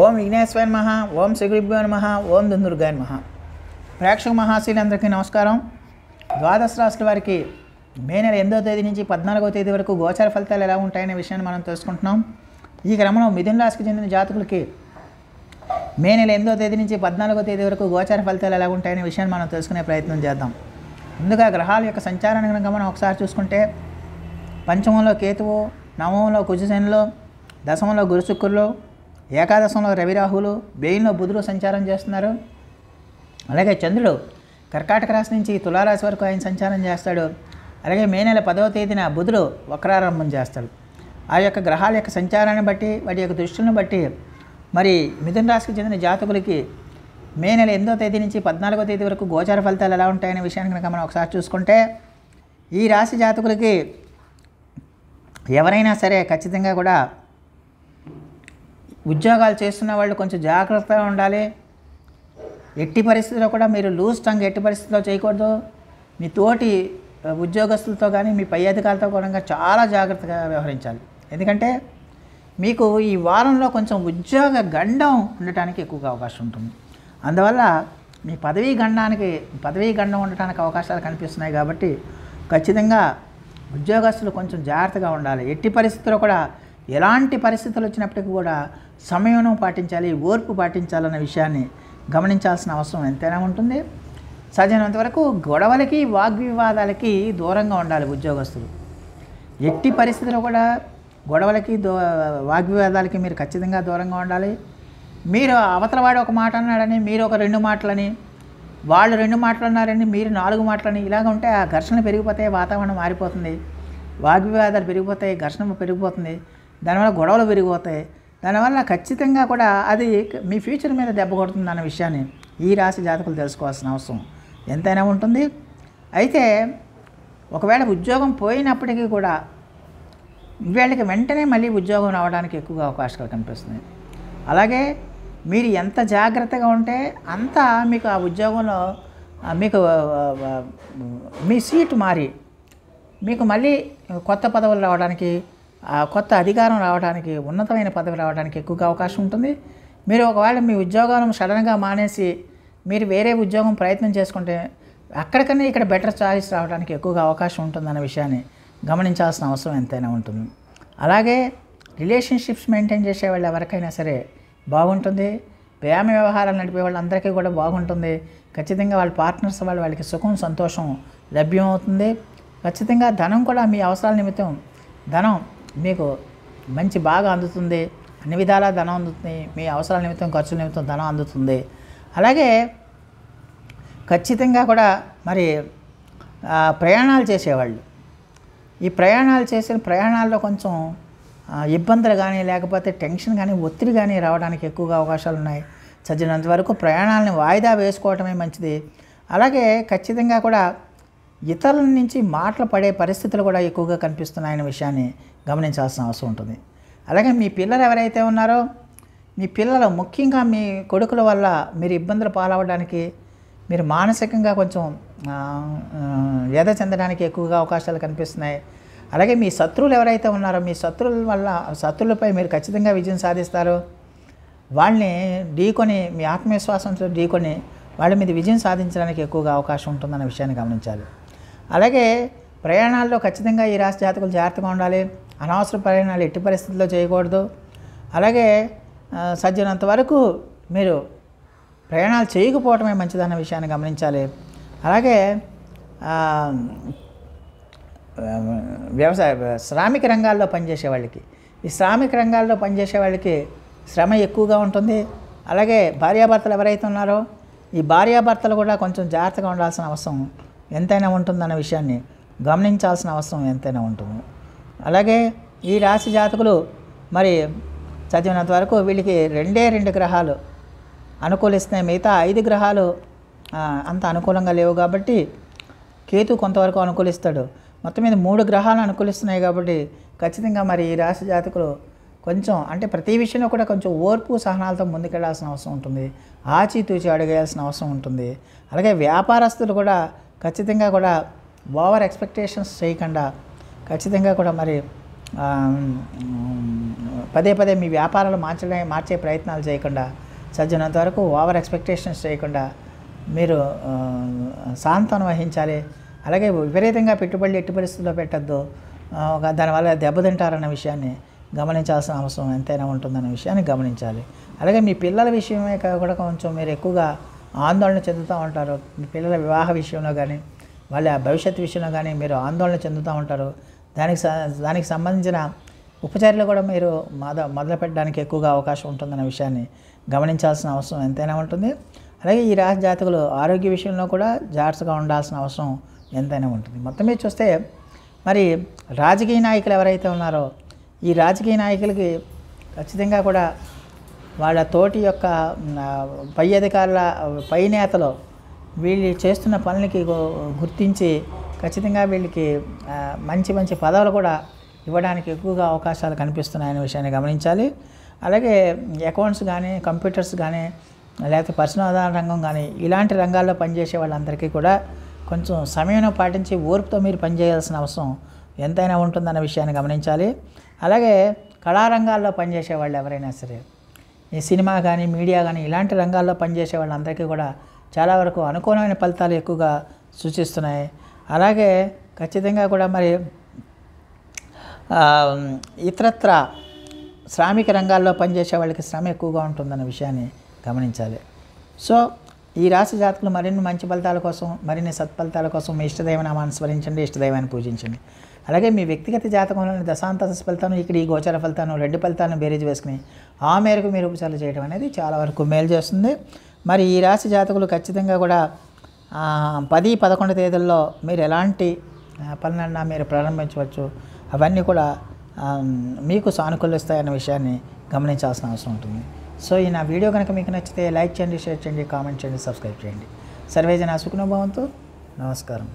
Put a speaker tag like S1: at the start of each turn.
S1: ఓం విఘ్నేశ్వర మహ ఓం శ్రీగురుభ్యో నమ ఓం దుందుర్గాయ మహ ప్రేక్షక మహాశీలందరికీ నమస్కారం ద్వాదశ రాష్ట్ర వారికి మే నెల ఎనిమిదో తేదీ నుంచి పద్నాలుగో తేదీ వరకు గోచార ఫలితాలు ఎలా ఉంటాయనే విషయాన్ని మనం తెలుసుకుంటున్నాం ఈ క్రమంలో మిథున రాశికి చెందిన జాతకులకి మే నెల ఎనిమిదో తేదీ నుంచి పద్నాలుగో తేదీ వరకు గోచార ఫలితాలు ఎలా ఉంటాయనే విషయాన్ని మనం తెలుసుకునే ప్రయత్నం చేద్దాం ముందుగా గ్రహాల యొక్క సంచారాన్ని కనుక మనం ఒకసారి చూసుకుంటే పంచమంలో కేతువు నవమంలో కుజసేనులో దశమంలో గురుశుక్రులు ఏకాదశంలో రవిరాహులు బెయిల్లో బుధుడు సంచారం చేస్తున్నారు అలాగే చంద్రుడు కర్కాటక రాశి నుంచి తులారాశి వరకు ఆయన సంచారం చేస్తాడు అలాగే మే నెల పదవ తేదీన బుధుడు వక్రారంభం చేస్తాడు ఆ యొక్క గ్రహాల యొక్క సంచారాన్ని బట్టి వాటి యొక్క దృష్టిని బట్టి మరి మిథున రాశికి చెందిన జాతకులకి మే నెల ఎనిమిదో తేదీ నుంచి పద్నాలుగో తేదీ వరకు గోచార ఫలితాలు ఎలా ఉంటాయనే విషయాన్ని కనుక మనం ఒకసారి చూసుకుంటే ఈ రాశి జాతకులకి ఎవరైనా సరే ఖచ్చితంగా కూడా ఉద్యోగాలు చేస్తున్న వాళ్ళు కొంచెం జాగ్రత్తగా ఉండాలి ఎట్టి పరిస్థితిలో కూడా మీరు లూజ్ టంగ్ ఎట్టి పరిస్థితిలో చేయకూడదు మీ తోటి ఉద్యోగస్తులతో కానీ మీ పై అధికారులతో కూడా చాలా జాగ్రత్తగా వ్యవహరించాలి ఎందుకంటే మీకు ఈ వారంలో కొంచెం ఉద్యోగ గండం ఉండటానికి ఎక్కువగా అవకాశం ఉంటుంది అందువల్ల మీ పదవీ గండానికి పదవీ గండం ఉండటానికి అవకాశాలు కనిపిస్తున్నాయి కాబట్టి ఖచ్చితంగా ఉద్యోగస్తులు కొంచెం జాగ్రత్తగా ఉండాలి ఎట్టి పరిస్థితుల్లో కూడా ఎలాంటి పరిస్థితులు వచ్చినప్పటికీ కూడా సమయం పాటించాలి ఓర్పు పాటించాలన్న విషయాన్ని గమనించాల్సిన అవసరం ఎంతైనా ఉంటుంది సాధ్యమైనంత వరకు గొడవలకి వాగ్వివాదాలకి దూరంగా ఉండాలి ఉద్యోగస్తులు ఎట్టి పరిస్థితుల్లో కూడా గొడవలకి దో వాగ్వివాదాలకి మీరు ఖచ్చితంగా దూరంగా ఉండాలి మీరు అవతలవాడు ఒక మాట అన్నాడని మీరు ఒక రెండు మాటలని వాళ్ళు రెండు మాటలు అన్నారని మీరు నాలుగు మాటలని ఇలాగ ఉంటే ఆ ఘర్షణ పెరిగిపోతే వాతావరణం మారిపోతుంది వాగ్వివాదాలు పెరిగిపోతాయి ఘర్షణ పెరిగిపోతుంది దానివల్ల గొడవలు పెరిగిపోతాయి దానివల్ల ఖచ్చితంగా కూడా అది మీ ఫ్యూచర్ మీద దెబ్బ కొడుతుంది అన్న విషయాన్ని ఈ రాశి జాతకులు తెలుసుకోవాల్సిన అవసరం ఎంతైనా ఉంటుంది అయితే ఒకవేళ ఉద్యోగం పోయినప్పటికీ కూడా వీళ్ళకి వెంటనే మళ్ళీ ఉద్యోగం రావడానికి ఎక్కువగా అవకాశాలు కనిపిస్తుంది అలాగే మీరు ఎంత జాగ్రత్తగా ఉంటే అంత మీకు ఆ ఉద్యోగంలో మీకు మీ సీటు మారి మీకు మళ్ళీ కొత్త పదవులు రావడానికి కొత్త అధికారం రావడానికి ఉన్నతమైన పదవి రావడానికి ఎక్కువగా అవకాశం ఉంటుంది మీరు ఒకవేళ మీ ఉద్యోగాలను సడన్గా మానేసి మీరు వేరే ఉద్యోగం ప్రయత్నం చేసుకుంటే అక్కడికన్నా ఇక్కడ బెటర్ ఛాయిస్ రావడానికి ఎక్కువగా అవకాశం ఉంటుందన్న విషయాన్ని గమనించాల్సిన అవసరం ఎంతైనా ఉంటుంది అలాగే రిలేషన్షిప్స్ మెయింటైన్ చేసే వాళ్ళు ఎవరికైనా సరే బాగుంటుంది ప్రేమ వ్యవహారాలు నడిపే వాళ్ళందరికీ కూడా బాగుంటుంది ఖచ్చితంగా వాళ్ళ పార్ట్నర్స్ వాళ్ళు వాళ్ళకి సుఖం సంతోషం లభ్యం అవుతుంది ఖచ్చితంగా ధనం కూడా మీ అవసరాల నిమిత్తం ధనం మీకు మంచి బాగా అందుతుంది అన్ని విధాలా ధనం అందుతుంది మీ అవసరాల నిమిత్తం ఖర్చుల నిమిత్తం ధనం అందుతుంది అలాగే ఖచ్చితంగా కూడా మరి ప్రయాణాలు చేసేవాళ్ళు ఈ ప్రయాణాలు చేసిన ప్రయాణాల్లో కొంచెం ఇబ్బందులు కానీ లేకపోతే టెన్షన్ కానీ ఒత్తిడి కానీ రావడానికి ఎక్కువగా అవకాశాలు ఉన్నాయి చదివినంత వరకు ప్రయాణాలను వాయిదా వేసుకోవటమే మంచిది అలాగే ఖచ్చితంగా కూడా ఇతరుల నుంచి మాటలు పడే పరిస్థితులు కూడా ఎక్కువగా కనిపిస్తున్నాయనే విషయాన్ని గమనించాల్సిన అవసరం ఉంటుంది అలాగే మీ పిల్లలు ఎవరైతే ఉన్నారో మీ పిల్లలు ముఖ్యంగా మీ కొడుకుల వల్ల మీరు ఇబ్బందులు పాలవడానికి మీరు మానసికంగా కొంచెం వ్యధ చెందడానికి ఎక్కువగా అవకాశాలు కనిపిస్తున్నాయి అలాగే మీ శత్రువులు ఎవరైతే ఉన్నారో మీ శత్రువుల వల్ల శత్రువులపై మీరు ఖచ్చితంగా విజయం సాధిస్తారు వాళ్ళని ఢీకొని మీ ఆత్మవిశ్వాసంతో ఢీకొని వాళ్ళ మీద విజయం సాధించడానికి ఎక్కువగా అవకాశం ఉంటుందన్న విషయాన్ని గమనించాలి అలాగే ప్రయాణాల్లో ఖచ్చితంగా ఈ రాష్ట్ర జాతకులు జాగ్రత్తగా ఉండాలి అనవసర ప్రయాణాలు ఎట్టి పరిస్థితుల్లో చేయకూడదు అలాగే సజ్జనంత వరకు మీరు ప్రయాణాలు చేయకపోవటమే మంచిదన్న విషయాన్ని గమనించాలి అలాగే వ్యవసాయ శ్రామిక రంగాల్లో పనిచేసే వాళ్ళకి ఈ శ్రామిక రంగాల్లో పనిచేసే వాళ్ళకి శ్రమ ఎక్కువగా ఉంటుంది అలాగే భార్యాభర్తలు ఎవరైతే ఉన్నారో ఈ భార్యాభర్తలు కూడా కొంచెం జాగ్రత్తగా ఉండాల్సిన అవసరం ఎంతైనా ఉంటుందన్న విషయాన్ని గమనించాల్సిన అవసరం ఎంతైనా ఉంటుంది అలాగే ఈ రాశి జాతకులు మరి చదివినంత వరకు వీళ్ళకి రెండే రెండు గ్రహాలు అనుకూలిస్తే మిగతా ఐదు గ్రహాలు అంత అనుకూలంగా లేవు కాబట్టి కేతు కొంతవరకు అనుకూలిస్తాడు మొత్తం మీద మూడు గ్రహాలు అనుకూలిస్తున్నాయి కాబట్టి ఖచ్చితంగా మరి ఈ రాశి జాతకులు కొంచెం అంటే ప్రతి విషయంలో కూడా కొంచెం ఓర్పు సహనాలతో ముందుకెళ్లాల్సిన అవసరం ఉంటుంది ఆచితూచి అడగేయాల్సిన అవసరం ఉంటుంది అలాగే వ్యాపారస్తులు కూడా ఖచ్చితంగా కూడా ఓవర్ ఎక్స్పెక్టేషన్స్ చేయకుండా ఖచ్చితంగా కూడా మరి పదే పదే మీ వ్యాపారాలు మార్చలే మార్చే ప్రయత్నాలు చేయకుండా సజ్జనంత వరకు ఓవర్ ఎక్స్పెక్టేషన్స్ చేయకుండా మీరు సాంతం వహించాలి అలాగే విపరీతంగా పెట్టుబడి ఎట్టి పరిస్థితుల్లో పెట్టద్దు దానివల్ల దెబ్బతింటారన్న విషయాన్ని గమనించాల్సిన అవసరం ఎంతైనా ఉంటుందన్న విషయాన్ని గమనించాలి అలాగే మీ పిల్లల విషయమే కూడా కొంచెం మీరు ఎక్కువగా ఆందోళన చెందుతూ ఉంటారు పిల్లల వివాహ విషయంలో కానీ వాళ్ళ భవిష్యత్తు విషయంలో కానీ మీరు ఆందోళన చెందుతూ ఉంటారు దానికి దానికి సంబంధించిన ఉపచారాలు కూడా మీరు మొద మొదలు పెట్టడానికి ఎక్కువగా అవకాశం ఉంటుందన్న విషయాన్ని గమనించాల్సిన అవసరం ఎంతైనా ఉంటుంది అలాగే ఈ రాశి జాతకులు ఆరోగ్య విషయంలో కూడా జాగ్రత్తగా ఉండాల్సిన అవసరం ఎంతైనా ఉంటుంది మొత్తం మీద చూస్తే మరి రాజకీయ నాయకులు ఎవరైతే ఉన్నారో ఈ రాజకీయ నాయకులకి ఖచ్చితంగా కూడా వాళ్ళ తోటి యొక్క పై అధికారుల పై నేతలు వీళ్ళు చేస్తున్న పనులకి గుర్తించి ఖచ్చితంగా వీళ్ళకి మంచి మంచి పదవులు కూడా ఇవ్వడానికి ఎక్కువగా అవకాశాలు కనిపిస్తున్నాయనే విషయాన్ని గమనించాలి అలాగే అకౌంట్స్ కానీ కంప్యూటర్స్ కానీ లేకపోతే పర్సనల్ రంగం కానీ ఇలాంటి రంగాల్లో పనిచేసే వాళ్ళందరికీ కూడా కొంచెం సమయం పాటించి ఓర్పుతో మీరు పనిచేయాల్సిన అవసరం ఎంతైనా ఉంటుందన్న విషయాన్ని గమనించాలి అలాగే కళారంగాల్లో పనిచేసే వాళ్ళు ఎవరైనా సరే ఈ సినిమా కానీ మీడియా కానీ ఇలాంటి రంగాల్లో పనిచేసే వాళ్ళందరికీ కూడా చాలా వరకు అనుకూలమైన ఫలితాలు ఎక్కువగా సూచిస్తున్నాయి అలాగే ఖచ్చితంగా కూడా మరి ఇతరత్ర శ్రామిక రంగాల్లో పనిచేసే వాళ్ళకి శ్రమ ఎక్కువగా ఉంటుందన్న విషయాన్ని గమనించాలి సో ఈ రాశి జాతకులు మరిన్ని మంచి ఫలితాల కోసం మరిన్ని సత్ఫలితాల కోసం మీ ఇష్టదైవనామాన్ని స్మరించండి ఇష్టదైవాన్ని పూజించండి అలాగే మీ వ్యక్తిగత జాతకంలోని దశాంతస ఫలితాను ఇక్కడ ఈ గోచర ఫలితాను రెండు ఫలితాలను బేరేజ్ వేసుకుని ఆ మేరకు మీరు ఉపచారాలు చేయడం అనేది చాలా వరకు మేలు చేస్తుంది మరి ఈ రాశి జాతకులు ఖచ్చితంగా కూడా పది పదకొండు తేదీల్లో మీరు ఎలాంటి పనులన్నా మీరు ప్రారంభించవచ్చు అవన్నీ కూడా మీకు సానుకూలిస్తాయన్న విషయాన్ని గమనించాల్సిన అవసరం ఉంటుంది సో ఈ నా వీడియో కనుక మీకు నచ్చితే లైక్ చేయండి షేర్ చేయండి కామెంట్ చేయండి సబ్స్క్రైబ్ చేయండి సర్వేజన సుఖనుభవంతో నమస్కారం